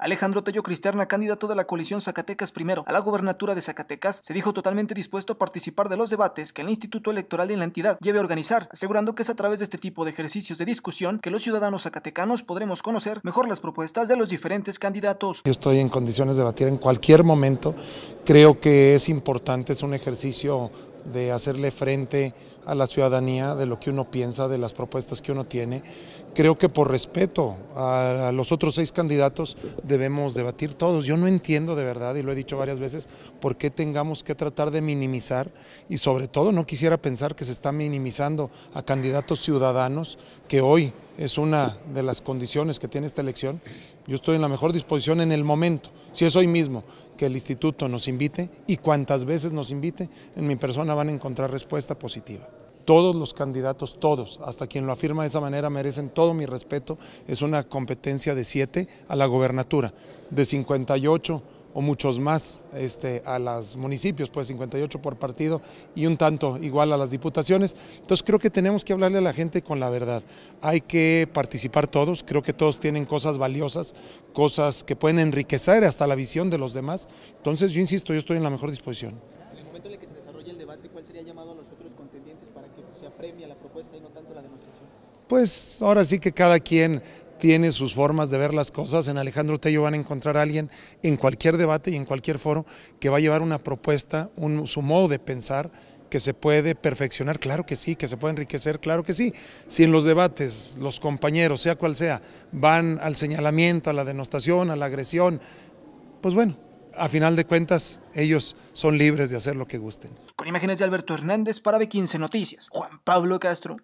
Alejandro Tello Cristerna, candidato de la coalición Zacatecas primero a la gobernatura de Zacatecas, se dijo totalmente dispuesto a participar de los debates que el Instituto Electoral de la entidad lleve a organizar, asegurando que es a través de este tipo de ejercicios de discusión que los ciudadanos zacatecanos podremos conocer mejor las propuestas de los diferentes candidatos. Yo estoy en condiciones de debatir en cualquier momento. Creo que es importante, es un ejercicio de hacerle frente a la ciudadanía, de lo que uno piensa, de las propuestas que uno tiene. Creo que por respeto a, los otros seis candidatos debemos debatir todos. Yo no entiendo de verdad, y lo he dicho varias veces, por qué tengamos que tratar de minimizar y sobre todo no quisiera pensar que se está minimizando a candidatos ciudadanos que hoy es una de las condiciones que tiene esta elección. Yo estoy en la mejor disposición en el momento, si es hoy mismo, que el instituto nos invite y cuantas veces nos invite, en mi persona van a encontrar respuesta positiva. Todos los candidatos, todos, hasta quien lo afirma de esa manera, merecen todo mi respeto. Es una competencia de siete a la gobernatura, de 58 o muchos más este, a los municipios, pues 58 por partido y un tanto igual a las diputaciones. Entonces creo que tenemos que hablarle a la gente con la verdad. Hay que participar todos, creo que todos tienen cosas valiosas, cosas que pueden enriquecer hasta la visión de los demás. Entonces yo insisto, yo estoy en la mejor disposición. En el momento en el que se desarrolle el debate, ¿cuál sería llamado a los otros contendientes para que se apremie la propuesta y no tanto la demostración? Pues ahora sí que cada quien tiene sus formas de ver las cosas. En Alejandro Tello van a encontrar a alguien en cualquier debate y en cualquier foro que va a llevar una propuesta, su modo de pensar que se puede perfeccionar, claro que sí, que se puede enriquecer, claro que sí. Si en los debates los compañeros, sea cual sea, van al señalamiento, a la denostación, a la agresión, pues bueno, a final de cuentas ellos son libres de hacer lo que gusten. Con imágenes de Alberto Hernández para B15 Noticias, Juan Pablo Castro.